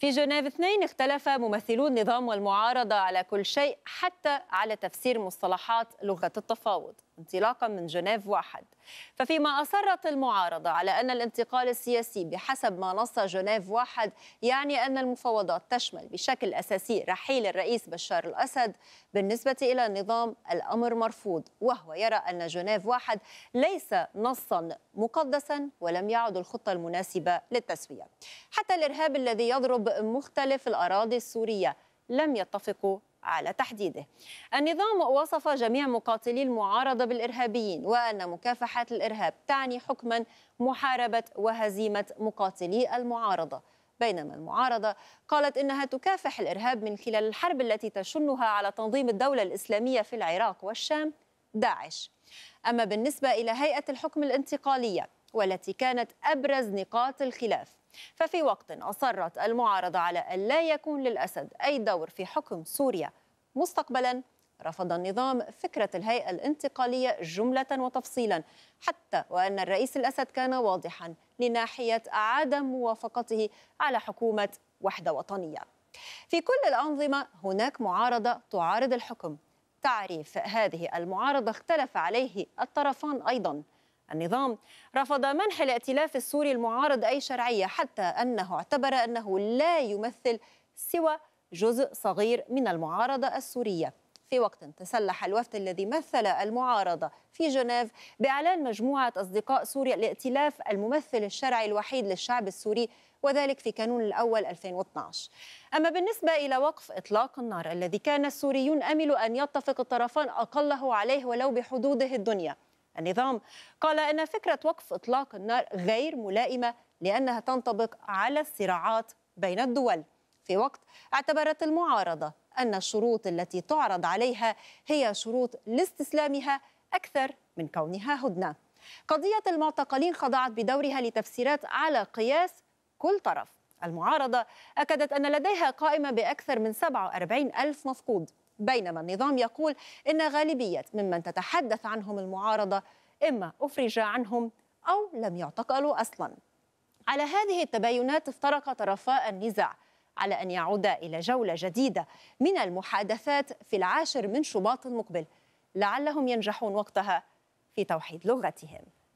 في جنيف اثنين اختلف ممثلو النظام والمعارضة على كل شيء حتى على تفسير مصطلحات لغة التفاوض انطلاقا من جنيف واحد ففيما أصرت المعارضة على أن الانتقال السياسي بحسب ما نص جنيف واحد يعني أن المفاوضات تشمل بشكل أساسي رحيل الرئيس بشار الأسد بالنسبة إلى النظام الأمر مرفوض وهو يرى أن جنيف واحد ليس نصا مقدسا ولم يعد الخطة المناسبة للتسوية حتى الإرهاب الذي يضرب مختلف الأراضي السورية لم يتفقوا على تحديده. النظام وصف جميع مقاتلي المعارضه بالارهابيين وان مكافحه الارهاب تعني حكما محاربه وهزيمه مقاتلي المعارضه. بينما المعارضة قالت إنها تكافح الإرهاب من خلال الحرب التي تشنها على تنظيم الدولة الإسلامية في العراق والشام داعش أما بالنسبة إلى هيئة الحكم الانتقالية والتي كانت أبرز نقاط الخلاف ففي وقت أصرت المعارضة على أن لا يكون للأسد أي دور في حكم سوريا مستقبلا رفض النظام فكرة الهيئة الانتقالية جملة وتفصيلا حتى وأن الرئيس الأسد كان واضحا لناحية عدم موافقته على حكومة وحدة وطنية في كل الأنظمة هناك معارضة تعارض الحكم تعريف هذه المعارضة اختلف عليه الطرفان أيضاً النظام رفض منح الائتلاف السوري المعارض أي شرعية حتى أنه اعتبر أنه لا يمثل سوى جزء صغير من المعارضة السورية في وقت تسلح الوفد الذي مثل المعارضة في جنيف بإعلان مجموعة أصدقاء سوريا الائتلاف الممثل الشرعي الوحيد للشعب السوري وذلك في كانون الأول 2012 أما بالنسبة إلى وقف إطلاق النار الذي كان السوريون أملوا أن يتفق الطرفان أقله عليه ولو بحدوده الدنيا النظام قال إن فكرة وقف إطلاق النار غير ملائمة لأنها تنطبق على الصراعات بين الدول في وقت اعتبرت المعارضة أن الشروط التي تعرض عليها هي شروط لاستسلامها أكثر من كونها هدنة قضية المعتقلين خضعت بدورها لتفسيرات على قياس كل طرف المعارضة أكدت أن لديها قائمة بأكثر من 47 ألف مفقود بينما النظام يقول إن غالبية ممن تتحدث عنهم المعارضة إما أفرج عنهم أو لم يعتقلوا أصلا على هذه التباينات افترق طرفا النزاع على أن يعود إلى جولة جديدة من المحادثات في العاشر من شباط المقبل لعلهم ينجحون وقتها في توحيد لغتهم